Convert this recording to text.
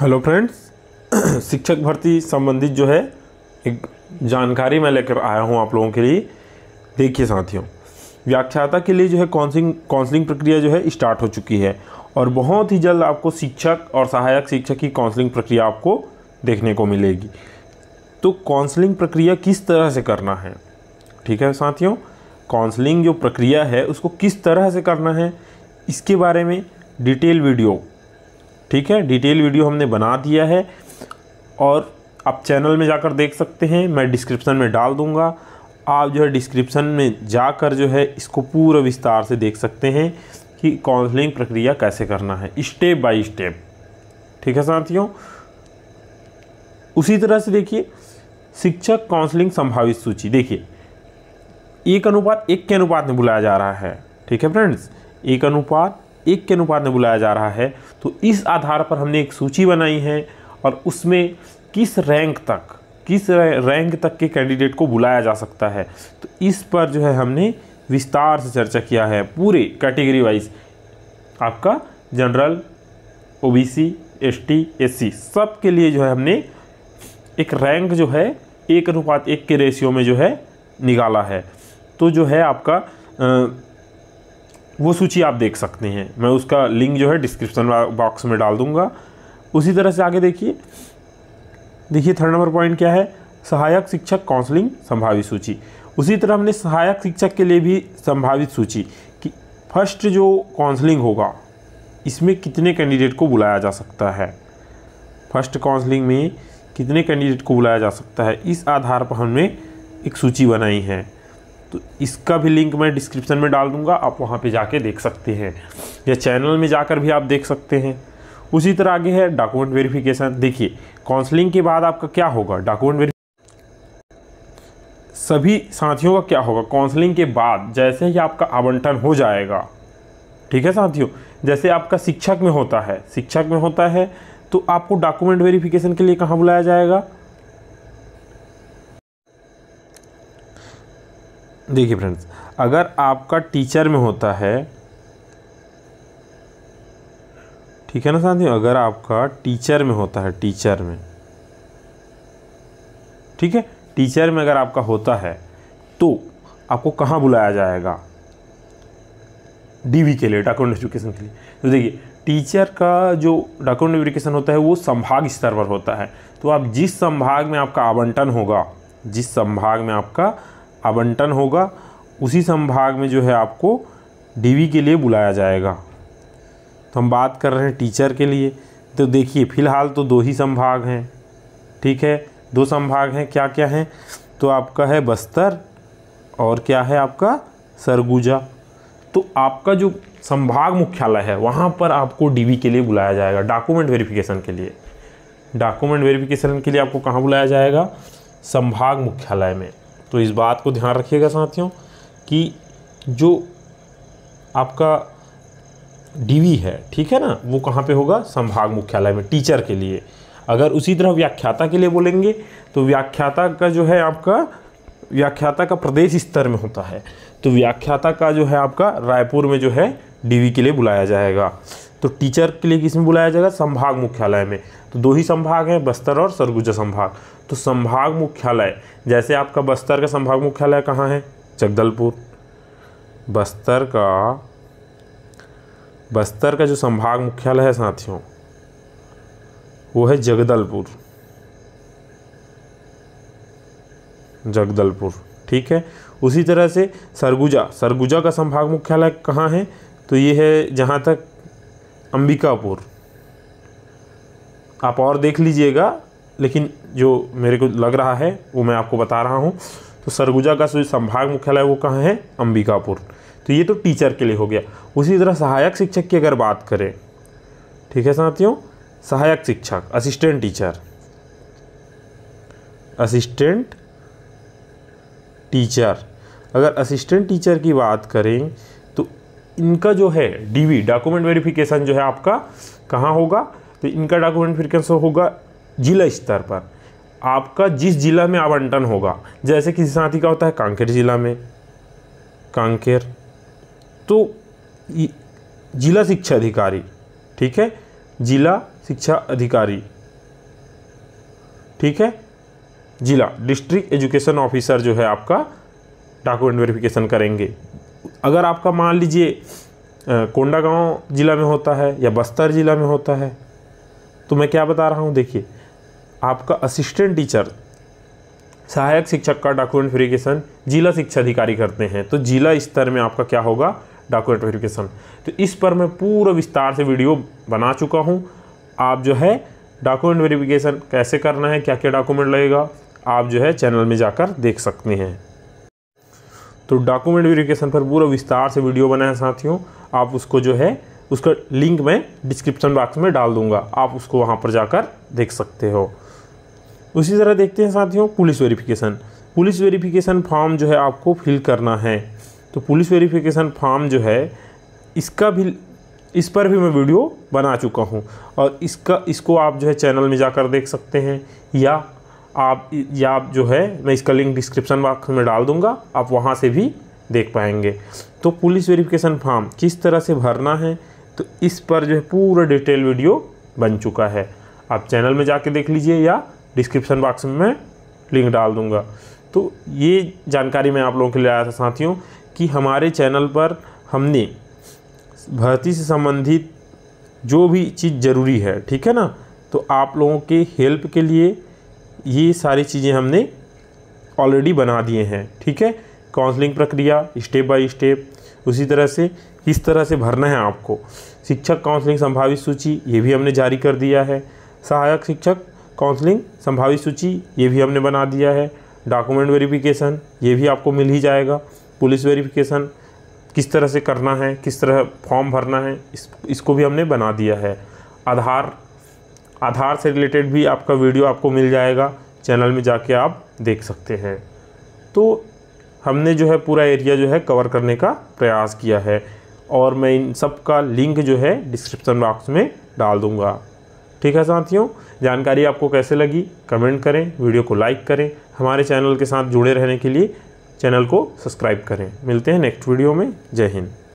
hello friends शिक्षक भर्ती संबंधित जो है एक जानकारी मैं लेकर आया हूँ आप लोगों के लिए देखिए साथियों व्याख्याता के लिए जो है काउंसलिंग काउंसलिंग प्रक्रिया जो है स्टार्ट हो चुकी है और बहुत ही जल्द आपको शिक्षक और सहायक शिक्षक की काउंसलिंग प्रक्रिया आपको देखने को मिलेगी तो काउंसलिंग प्रक्रिया किस तरह से करना है ठीक है साथियों काउंसलिंग जो प्रक्रिया है उसको किस तरह से करना है इसके बारे में डिटेल वीडियो ठीक है डिटेल वीडियो हमने बना दिया है और आप चैनल में जाकर देख सकते हैं मैं डिस्क्रिप्शन में डाल दूँगा आप जो है डिस्क्रिप्शन में जाकर जो है इसको पूरा विस्तार से देख सकते हैं कि काउंसलिंग प्रक्रिया कैसे करना है स्टेप बाय स्टेप ठीक है साथियों उसी तरह से देखिए शिक्षक काउंसलिंग संभावित सूची देखिए एक अनुपात एक के अनुपात में बुलाया जा रहा है ठीक है फ्रेंड्स एक अनुपात एक के अनुपात में बुलाया जा रहा है तो इस आधार पर हमने एक सूची बनाई है और उसमें किस रैंक तक किस रैंक तक के कैंडिडेट को बुलाया जा सकता है तो इस पर जो है हमने विस्तार से चर्चा किया है पूरे कैटेगरी वाइज आपका जनरल ओबीसी एसटी एससी सब के लिए जो है हमने एक रैंक जो है एक अनुपात एक के रेशियो में जो है निकाला है तो जो है आपका आ, वो सूची आप देख सकते हैं मैं उसका लिंक जो है डिस्क्रिप्शन बॉक्स में डाल दूँगा उसी तरह से आगे देखिए देखिए थर्ड नंबर पॉइंट क्या है सहायक शिक्षक काउंसलिंग संभावित सूची उसी तरह हमने सहायक शिक्षक के लिए भी संभावित सूची कि फर्स्ट जो काउंसलिंग होगा इसमें कितने कैंडिडेट को बुलाया जा सकता है फर्स्ट काउंसलिंग में कितने कैंडिडेट को बुलाया जा सकता है इस आधार पर हमने एक सूची बनाई है तो इसका भी लिंक मैं डिस्क्रिप्शन में डाल दूँगा आप वहाँ पर जाके देख सकते हैं या चैनल में जाकर भी आप देख सकते हैं उसी तरह आगे है डॉक्यूमेंट वेरिफिकेशन देखिए काउंसलिंग के बाद आपका क्या होगा डॉक्यूमेंट सभी साथियों का क्या होगा काउंसलिंग के बाद जैसे ही आपका आवंटन हो जाएगा ठीक है साथियों जैसे आपका शिक्षक में होता है शिक्षक में होता है तो आपको डॉक्यूमेंट वेरिफिकेशन के लिए कहाँ बुलाया जाएगा देखिए फ्रेंड्स अगर आपका टीचर में होता है ठीक है ना साथियों अगर आपका टीचर में होता है टीचर में ठीक है टीचर में अगर आपका होता है तो आपको कहाँ बुलाया जाएगा डीवी के लिए डॉक्यूमेंट वेरिफिकेशन के लिए तो देखिए टीचर का जो डॉक्यूमेंट वेरिफिकेशन होता है वो संभाग स्तर पर होता है तो आप जिस संभाग में आपका आवंटन होगा जिस संभाग में आपका आवंटन होगा उसी संभाग में जो है आपको डीवी के लिए बुलाया जाएगा तो हम बात कर रहे हैं टीचर के लिए तो देखिए फ़िलहाल तो दो ही संभाग हैं ठीक है दो संभाग हैं क्या क्या हैं तो आपका है बस्तर और क्या है आपका सरगुजा तो आपका जो संभाग मुख्यालय है वहाँ पर आपको डीवी के लिए बुलाया जाएगा डॉक्यूमेंट वेरिफिकेशन के लिए डॉक्यूमेंट वेरिफिकेशन के लिए आपको कहाँ बुलाया जाएगा संभाग मुख्यालय में तो इस बात को ध्यान रखिएगा साथियों कि जो आपका डीवी है ठीक है ना वो कहाँ पे होगा संभाग मुख्यालय में टीचर के लिए अगर उसी तरह व्याख्याता के लिए बोलेंगे तो व्याख्याता का जो है आपका व्याख्याता का प्रदेश स्तर में होता है तो व्याख्याता का जो है आपका रायपुर में जो है डीवी के लिए बुलाया जाएगा तो टीचर के लिए किसमें बुलाया जाएगा संभाग मुख्यालय में तो दो ही संभाग हैं बस्तर और सरगुजा संभाग तो संभाग मुख्यालय जैसे आपका बस्तर का संभाग मुख्यालय कहाँ है जगदलपुर बस्तर का बस्तर का जो संभाग मुख्यालय है साथियों वो है जगदलपुर जगदलपुर ठीक है उसी तरह से सरगुजा सरगुजा का संभाग मुख्यालय कहाँ है तो ये है जहाँ तक अंबिकापुर आप और देख लीजिएगा लेकिन जो मेरे को लग रहा है वो मैं आपको बता रहा हूँ तो सरगुजा का जो संभाग मुख्यालय वो कहाँ है अंबिकापुर तो ये तो टीचर के लिए हो गया उसी तरह सहायक शिक्षक की अगर बात करें ठीक है साथियों सहायक शिक्षक असिस्टेंट टीचर असिस्टेंट टीचर अगर असिस्टेंट टीचर की बात करें इनका जो है डीवी डॉक्यूमेंट वेरिफिकेशन जो है आपका कहाँ होगा तो इनका डॉक्यूमेंट वेरिफिकेशन होगा जिला स्तर पर आपका जिस जिला में आवंटन होगा जैसे किसी साथी का होता है कांकेर जिला में कांकेर तो जिला शिक्षा अधिकारी ठीक है जिला शिक्षा अधिकारी ठीक है जिला डिस्ट्रिक्ट एजुकेशन ऑफिसर जो है आपका डॉक्यूमेंट वेरिफिकेशन करेंगे अगर आपका मान लीजिए कोंडागांव ज़िला में होता है या बस्तर ज़िला में होता है तो मैं क्या बता रहा हूँ देखिए आपका असिस्टेंट टीचर सहायक शिक्षक का डॉक्यूमेंट वेरिफिकेशन जिला शिक्षा अधिकारी करते हैं तो जिला स्तर में आपका क्या होगा डॉक्यूमेंट वेरिफिकेशन तो इस पर मैं पूरा विस्तार से वीडियो बना चुका हूँ आप जो है डॉक्यूमेंट वेरिफिकेशन कैसे करना है क्या क्या डॉक्यूमेंट लगेगा आप जो है चैनल में जाकर देख सकते हैं तो डॉक्यूमेंट वेरिफिकेशन पर पूरा विस्तार से वीडियो बना है साथियों आप उसको जो है उसका लिंक मैं डिस्क्रिप्शन बॉक्स में डाल दूंगा आप उसको वहाँ पर जाकर देख सकते हो उसी तरह देखते हैं साथियों police verification police verification form जो है आपको फिल करना है तो पुलिस वेरिफिकेशन फॉर्म जो है इसका भी इस पर भी मैं वीडियो बना चुका हूँ और इसका इसको आप जो है चैनल में जाकर देख सकते हैं या आप या आप जो है मैं इसका लिंक डिस्क्रिप्शन बॉक्स में डाल दूंगा आप वहाँ से भी देख पाएंगे तो पुलिस वेरिफिकेशन फॉर्म किस तरह से भरना है तो इस पर जो है पूरा डिटेल वीडियो बन चुका है आप चैनल में जाके देख लीजिए या डिस्क्रिप्शन बॉक्स में मैं लिंक डाल दूँगा तो ये जानकारी मैं आप लोगों के लिए आया था साथियों कि हमारे चैनल पर हमने भर्ती से संबंधित जो भी चीज़ ज़रूरी है ठीक है ना तो आप लोगों के हेल्प के लिए ये सारी चीज़ें हमने ऑलरेडी बना दिए हैं ठीक है काउंसलिंग प्रक्रिया स्टेप बाय स्टेप उसी तरह से किस तरह से भरना है आपको शिक्षक काउंसलिंग संभावित सूची ये भी हमने जारी कर दिया है सहायक शिक्षक काउंसलिंग संभावित सूची ये भी हमने बना दिया है डॉक्यूमेंट वेरिफिकेशन ये भी आपको मिल ही जाएगा पुलिस वेरिफिकेशन किस तरह से करना है किस तरह फॉर्म भरना है इस, इसको भी हमने बना दिया है आधार आधार से रिलेटेड भी आपका वीडियो आपको मिल जाएगा चैनल में जाके आप देख सकते हैं तो हमने जो है पूरा एरिया जो है कवर करने का प्रयास किया है और मैं इन सब का लिंक जो है डिस्क्रिप्शन बॉक्स में डाल दूँगा ठीक है साथियों जानकारी आपको कैसे लगी कमेंट करें वीडियो को लाइक करें हमारे चैनल के साथ जुड़े रहने के लिए चैनल को सब्सक्राइब करें मिलते हैं नेक्स्ट वीडियो में जय हिंद